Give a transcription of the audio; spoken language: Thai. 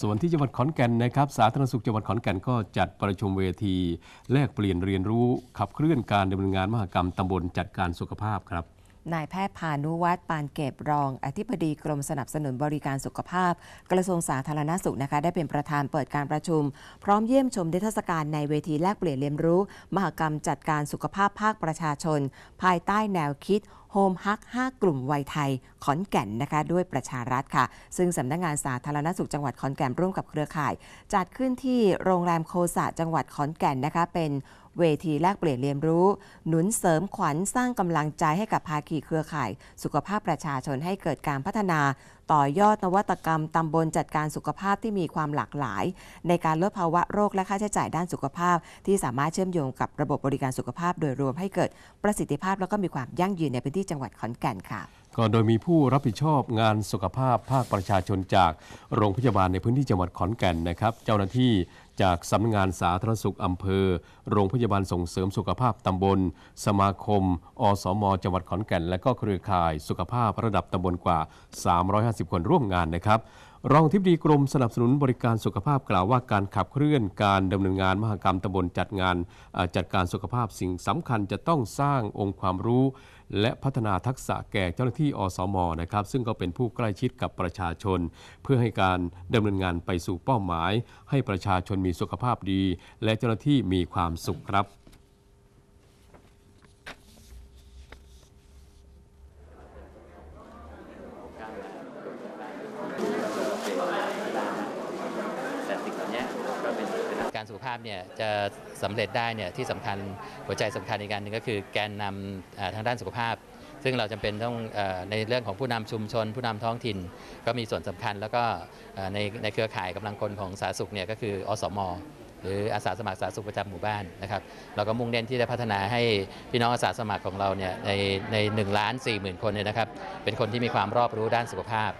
ส่วนที่จังหวัดขอนแก่นนะครับ สาธารณสุขจังหวัดขอนแก่นก็จัดประชุมเวที แลกเปลี่ยนเรียนรู้ ขับเคลื่อนการดำเนินงานมหกรรมตำบลจัดการสุขภาพครับนายแพทย์พานุวัฒน์ปานเก็บรอง อธิบดีกรมสนับสนุนบริการสุขภาพ กระทรวงสาธารณาสุขนะคะได้เป็นประธานเปิดการประชุม พร้อมเยี่ยมชมเทศกาลในเวทีแลกเปลี่ยนเรียนรู้ มหกรรมจัดการสุขภาพภาคประชาชนภายใต้แนวคิด โฮมฮัก 5 กลุ่มวัยไทย ขอนแก่นนะคะ ด้วยประชารัฐค่ะซึ่งสำนักงงานสาธารณสุขจังหวัดขอนแก่นร่วมกับเครือข่ายจัดขึ้นที่โรงแรมโคสะจังหวัดขอนแก่นนะคะเป็นเวทีแลกเปลี่ยนเรียนรู้ หนุนเสริมขวัญสร้างกำลังใจให้กับภาคีเครือข่าย สุขภาพประชาชนให้เกิดการพัฒนา ต่อยอดนวัตกรรมตำบลจัดการสุขภาพที่มีความหลากหลาย ในการลดภาวะโรคและค่าใช้จ่ายด้านสุขภาพ ที่สามารถเชื่อมโยงกับระบบบริการสุขภาพโดยรวมให้เกิดประสิทธิภาพ แล้วก็มีความยั่งยืนในพื้นที่จังหวัดขอนแก่นค่ะก็โดยมีผู้รับผิดชอบงานสุขภาพภาคประชาชนจากโรงพยาบาลในพื้นที่จังหวัดขอนแก่นนะครับเจ้าหน้าที่จากสำนักงานสาธารณสุข อำเภอ โรงพยาบาลส่งเสริมสุขภาพตำบล สมาคม อสมจังหวัดขอนแก่น และก็เครือข่าย สุขภาพระดับตำบลกว่า 350 คนร่วมงานนะครับรองทิบดีกรมสนับสนุนบริการสุขภาพกล่าวว่า การขับเคลื่อนการดำเนินงานมหกรรมตำบลจัดงานจัดการสุขภาพสิ่งสำคัญจะต้องสร้างองค์ความรู้ และพัฒนาทักษะแก่เจ้าหน้าที่อสมนะครับซึ่งก็เป็นผู้ใกล้ชิดกับประชาชน เพื่อให้การดำเนินงานไปสู่เป้าหมาย ให้ประชาชนมีสุขภาพดี และเจ้าหน้าที่มีความสุขครับการสุขภาพเนี่ยจะสำเร็จได้เนี่ยที่สำคัญหัวใจสำคัญอีกการหนึ่งก็คือแกนนำทางด้านสุขภาพ ซึ่งเราจำเป็นต้องในเรื่องของผู้นำชุมชนผู้นำท้องถิ่นก็มีส่วนสำคัญแล้วก็ในในเครือข่ายกำลังคนของสาธารณสุขเนี่ยก็คือ อสม หรืออาสาสมัครสาธารณสุขประจำหมู่บ้านนะครับเราก็มุ่งเน้นที่จะพัฒนาให้พี่น้องอาสาสมัครของเราเนี่ยในในหนึ่งล้านสี่หมื่นคนเนี่ยนะครับเป็นคนที่มีความรอบรู้ด้านสุขภาพ